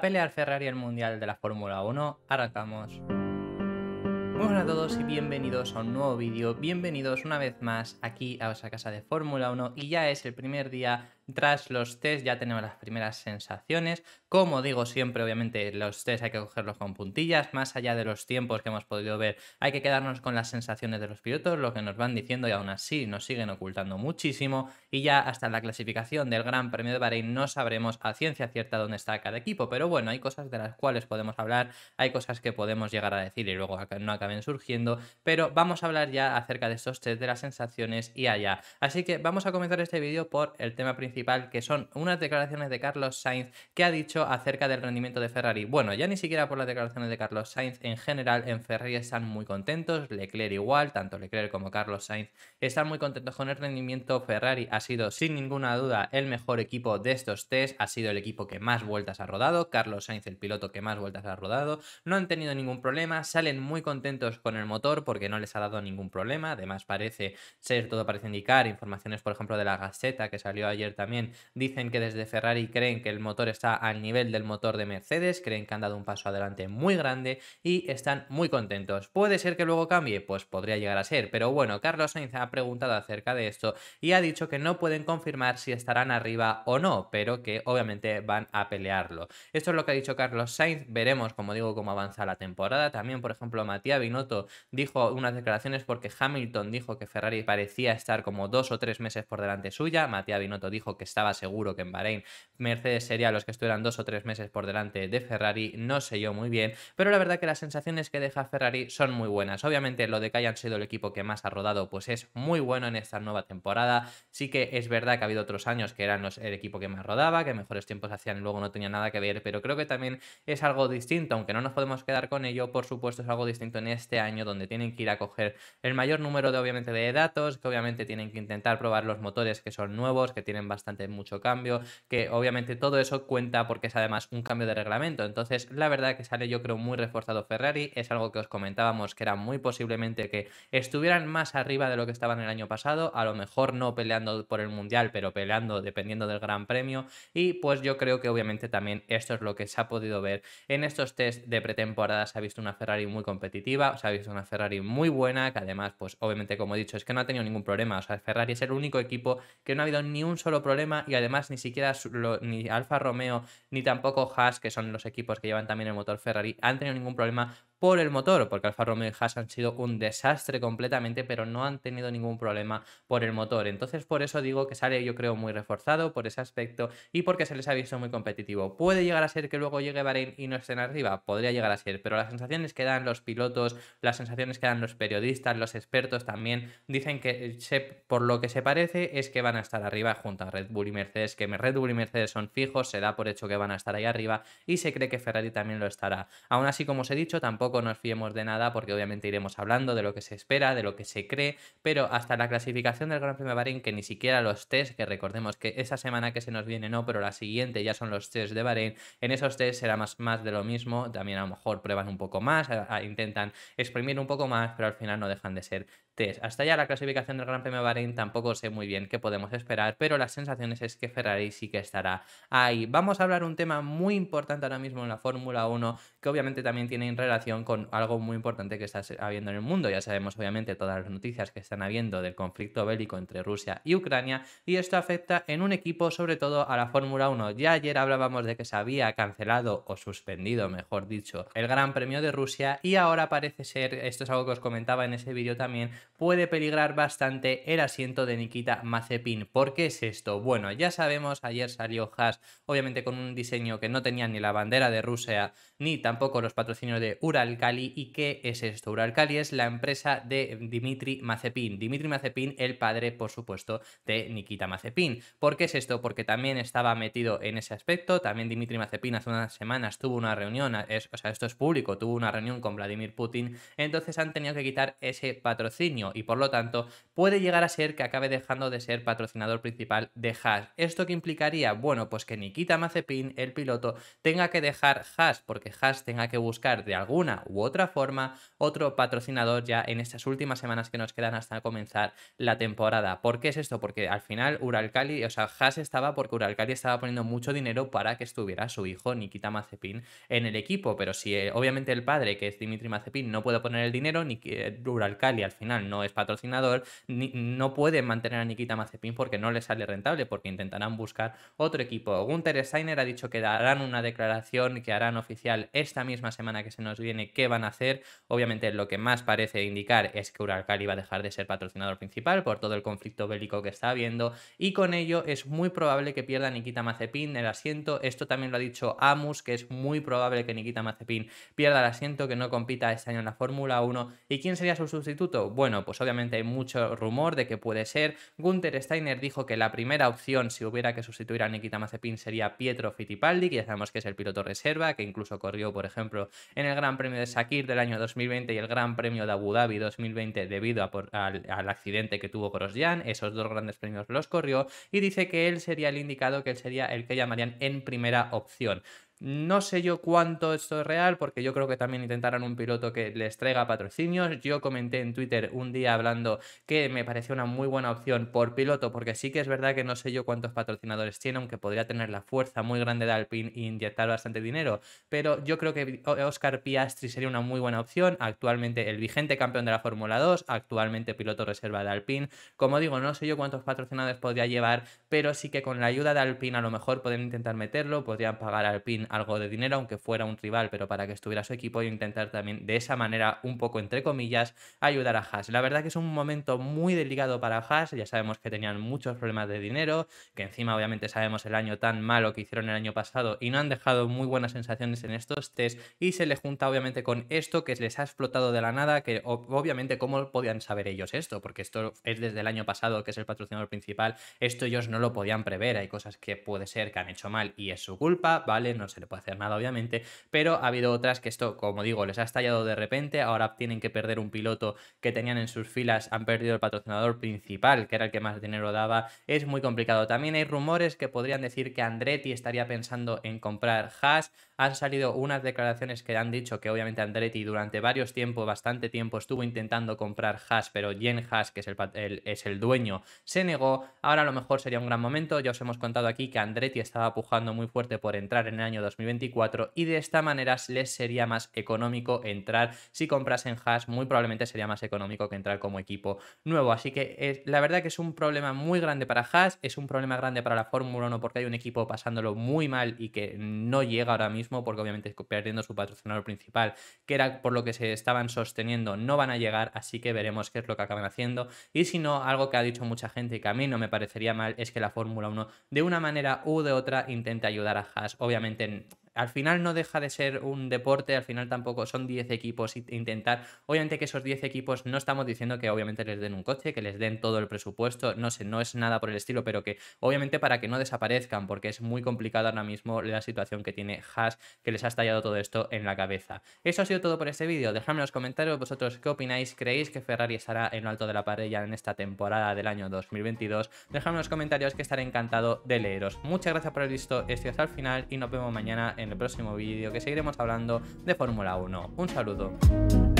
pelea pelear Ferrari el Mundial de la Fórmula 1? Arrancamos. Hola a todos y bienvenidos a un nuevo vídeo, bienvenidos una vez más aquí a esa casa de Fórmula 1 y ya es el primer día tras los test ya tenemos las primeras sensaciones. Como digo siempre, obviamente los test hay que cogerlos con puntillas. Más allá de los tiempos que hemos podido ver, hay que quedarnos con las sensaciones de los pilotos, lo que nos van diciendo y aún así nos siguen ocultando muchísimo. Y ya hasta la clasificación del Gran Premio de Bahrein no sabremos a ciencia cierta dónde está cada equipo. Pero bueno, hay cosas de las cuales podemos hablar, hay cosas que podemos llegar a decir y luego no acaben surgiendo. Pero vamos a hablar ya acerca de estos test, de las sensaciones y allá. Así que vamos a comenzar este vídeo por el tema principal que son unas declaraciones de Carlos Sainz que ha dicho acerca del rendimiento de Ferrari. Bueno, ya ni siquiera por las declaraciones de Carlos Sainz, en general en Ferrari están muy contentos, Leclerc igual, tanto Leclerc como Carlos Sainz están muy contentos con el rendimiento. Ferrari ha sido sin ninguna duda el mejor equipo de estos test, ha sido el equipo que más vueltas ha rodado, Carlos Sainz el piloto que más vueltas ha rodado, no han tenido ningún problema, salen muy contentos con el motor porque no les ha dado ningún problema, además parece ser, todo parece indicar, informaciones por ejemplo de la Gaceta que salió ayer también también dicen que desde Ferrari creen que el motor está al nivel del motor de Mercedes, creen que han dado un paso adelante muy grande y están muy contentos. ¿Puede ser que luego cambie? Pues podría llegar a ser, pero bueno, Carlos Sainz ha preguntado acerca de esto y ha dicho que no pueden confirmar si estarán arriba o no, pero que obviamente van a pelearlo. Esto es lo que ha dicho Carlos Sainz, veremos, como digo, cómo avanza la temporada. También, por ejemplo, Matías Binotto dijo unas declaraciones porque Hamilton dijo que Ferrari parecía estar como dos o tres meses por delante suya, Matías Binotto dijo que estaba seguro que en Bahrein Mercedes sería los que estuvieran dos o tres meses por delante de Ferrari, no sé yo muy bien, pero la verdad que las sensaciones que deja Ferrari son muy buenas. Obviamente lo de que hayan sido el equipo que más ha rodado pues es muy bueno en esta nueva temporada. Sí que es verdad que ha habido otros años que eran el equipo que más rodaba, que mejores tiempos hacían y luego no tenía nada que ver, pero creo que también es algo distinto, aunque no nos podemos quedar con ello, por supuesto es algo distinto en este año donde tienen que ir a coger el mayor número de obviamente de datos, que obviamente tienen que intentar probar los motores que son nuevos, que tienen bastante mucho cambio, que obviamente todo eso cuenta porque es además un cambio de reglamento. Entonces, la verdad que sale yo creo muy reforzado Ferrari, es algo que os comentábamos que era muy posiblemente que estuvieran más arriba de lo que estaban el año pasado, a lo mejor no peleando por el Mundial, pero peleando dependiendo del Gran Premio y pues yo creo que obviamente también esto es lo que se ha podido ver en estos test de pretemporada, se ha visto una Ferrari muy competitiva, se ha visto una Ferrari muy buena, que además pues obviamente como he dicho es que no ha tenido ningún problema, o sea, Ferrari es el único equipo que no ha habido ni un solo problema y además ni siquiera ni Alfa Romeo ni tampoco Haas, que son los equipos que llevan también el motor Ferrari, han tenido ningún problema por el motor, porque Alfa Romeo y Haas han sido un desastre completamente, pero no han tenido ningún problema por el motor. Entonces, por eso digo que sale, yo creo, muy reforzado por ese aspecto y porque se les ha visto muy competitivo. Puede llegar a ser que luego llegue Bahrein y no estén arriba, podría llegar a ser, pero las sensaciones que dan los pilotos, las sensaciones que dan los periodistas, los expertos también, dicen que eh, por lo que se parece es que van a estar arriba junto a Red Bull y Mercedes, que Red Bull y Mercedes son fijos, se da por hecho que van a estar ahí arriba y se cree que Ferrari también lo estará. Aún así, como os he dicho, tampoco no nos fiemos de nada porque obviamente iremos hablando de lo que se espera, de lo que se cree, pero hasta la clasificación del Gran Premio de Bahrein, que ni siquiera los test, que recordemos que esa semana que se nos viene no, pero la siguiente ya son los test de Bahrein, en esos test será más, más de lo mismo, también a lo mejor prueban un poco más, intentan exprimir un poco más, pero al final no dejan de ser test. Hasta ya la clasificación del Gran Premio de Bahrein tampoco sé muy bien qué podemos esperar, pero las sensaciones es que Ferrari sí que estará ahí. Vamos a hablar un tema muy importante ahora mismo en la Fórmula 1, que obviamente también tiene en relación con algo muy importante que está habiendo en el mundo. Ya sabemos obviamente todas las noticias que están habiendo del conflicto bélico entre Rusia y Ucrania y esto afecta en un equipo sobre todo a la Fórmula 1. Ya ayer hablábamos de que se había cancelado o suspendido, mejor dicho, el Gran Premio de Rusia y ahora parece ser, esto es algo que os comentaba en ese vídeo también, puede peligrar bastante el asiento de Nikita Mazepin. ¿Por qué es esto? Bueno, ya sabemos, ayer salió Haas, obviamente con un diseño que no tenía ni la bandera de Rusia ni tampoco los patrocinios de Ural Alcali ¿Y qué es esto? Uralcali es la empresa de Dimitri Mazepin. Dimitri Mazepin, el padre, por supuesto, de Nikita Mazepin. ¿Por qué es esto? Porque también estaba metido en ese aspecto. También Dimitri Mazepin hace unas semanas tuvo una reunión, o sea, esto es público, tuvo una reunión con Vladimir Putin. Entonces han tenido que quitar ese patrocinio y por lo tanto puede llegar a ser que acabe dejando de ser patrocinador principal de Haas. ¿Esto qué implicaría? Bueno, pues que Nikita Mazepin, el piloto, tenga que dejar Haas porque Haas tenga que buscar de alguna u otra forma otro patrocinador ya en estas últimas semanas que nos quedan hasta comenzar la temporada. ¿Por qué es esto? Porque al final Uralcali, o sea, Haas estaba porque Uralcali estaba poniendo mucho dinero para que estuviera su hijo Nikita Mazepin en el equipo, pero si eh, obviamente el padre, que es Dimitri Mazepin, no puede poner el dinero, ni eh, Uralcali al final no es patrocinador, no puede mantener a Nikita Mazepin porque no le sale rentable, porque intentarán buscar otro equipo. Gunther Steiner ha dicho que darán una declaración que harán oficial esta misma semana que se nos viene eh, qué van a hacer. Obviamente lo que más parece indicar es que Uralcali va a dejar de ser patrocinador principal por todo el conflicto bélico que está habiendo y con ello es muy probable que pierda Nikita Mazepin el asiento. Esto también lo ha dicho Amus, que es muy probable que Nikita Mazepin pierda el asiento, que no compita este año en la Fórmula 1. ¿Y quién sería su sustituto? Bueno, pues obviamente hay mucho rumor de que puede ser. Gunther Steiner dijo que la primera opción, si hubiera que sustituir a Nikita Mazepin, sería Pietro Fittipaldi, que ya sabemos que es el piloto reserva, que incluso corrió, por ejemplo, en el Gran Premio de Sakir del año 2020 y el Gran Premio de Abu Dhabi 2020 debido al, al, accidente que tuvo Grosjean. Esos dos grandes premios los corrió y dice que él sería el indicado, que él sería el que llamarían en primera opción. No sé yo cuánto esto es real, porque yo creo que también intentarán un piloto que les traiga patrocinios. Yo comenté en Twitter un día hablando que me parecía una muy buena opción por piloto, porque sí que es verdad que no sé yo cuántos patrocinadores tiene, aunque podría tener la fuerza muy grande de Alpine e inyectar bastante dinero. Pero yo creo que Oscar Piastri sería una muy buena opción. Actualmente el vigente campeón de la Fórmula 2, actualmente piloto reserva de Alpine. Como digo, no sé yo cuántos patrocinadores podría llevar, pero sí que con la ayuda de Alpine a lo mejor pueden intentar meterlo, podrían pagar a Alpine algo de dinero, aunque fuera un rival, pero para que estuviera su equipo y intentar también de esa manera, un poco entre comillas, ayudar a Haas. La verdad que es un momento muy delicado para Haas, ya sabemos que tenían muchos problemas de dinero, que encima obviamente sabemos el año tan malo que hicieron el año pasado y no han dejado muy buenas sensaciones en estos test y se le junta obviamente con esto que les ha explotado de la nada, que obviamente cómo podían saber ellos esto, porque esto es desde el año pasado que es el patrocinador principal, esto ellos no lo podían prever, hay cosas que puede ser que han hecho mal y es su culpa, ¿vale? no sé se le puede hacer nada, obviamente, pero ha habido otras que esto, como digo, les ha estallado de repente, ahora tienen que perder un piloto que tenían en sus filas, han perdido el patrocinador principal, que era el que más dinero daba, es muy complicado. También hay rumores que podrían decir que Andretti estaría pensando en comprar Haas, han salido unas declaraciones que han dicho que obviamente Andretti durante varios tiempos, bastante tiempo, estuvo intentando comprar Haas, pero Jen Haas, que es el, es el dueño, se negó, ahora a lo mejor sería un gran momento, ya os hemos contado aquí que Andretti estaba pujando muy fuerte por entrar en el año 2024 y de esta manera les sería más económico entrar. Si comprasen en Haas, muy probablemente sería más económico que entrar como equipo nuevo. Así que es eh, la verdad que es un problema muy grande para Haas, es un problema grande para la Fórmula 1 porque hay un equipo pasándolo muy mal y que no llega ahora mismo porque obviamente perdiendo su patrocinador principal, que era por lo que se estaban sosteniendo, no van a llegar, así que veremos qué es lo que acaban haciendo. Y si no, algo que ha dicho mucha gente y que a mí no me parecería mal es que la Fórmula 1 de una manera u de otra intente ayudar a Haas. Obviamente and al final no deja de ser un deporte, al final tampoco son 10 equipos e intentar, obviamente que esos 10 equipos no estamos diciendo que obviamente les den un coche, que les den todo el presupuesto, no sé, no es nada por el estilo, pero que obviamente para que no desaparezcan, porque es muy complicada ahora mismo la situación que tiene Haas, que les ha estallado todo esto en la cabeza. Eso ha sido todo por este vídeo, dejadme en los comentarios vosotros qué opináis, creéis que Ferrari estará en lo alto de la pared ya en esta temporada del año 2022, dejadme en los comentarios que estaré encantado de leeros. Muchas gracias por haber visto este hasta el final y nos vemos mañana en en el próximo vídeo que seguiremos hablando de Fórmula 1. Un saludo.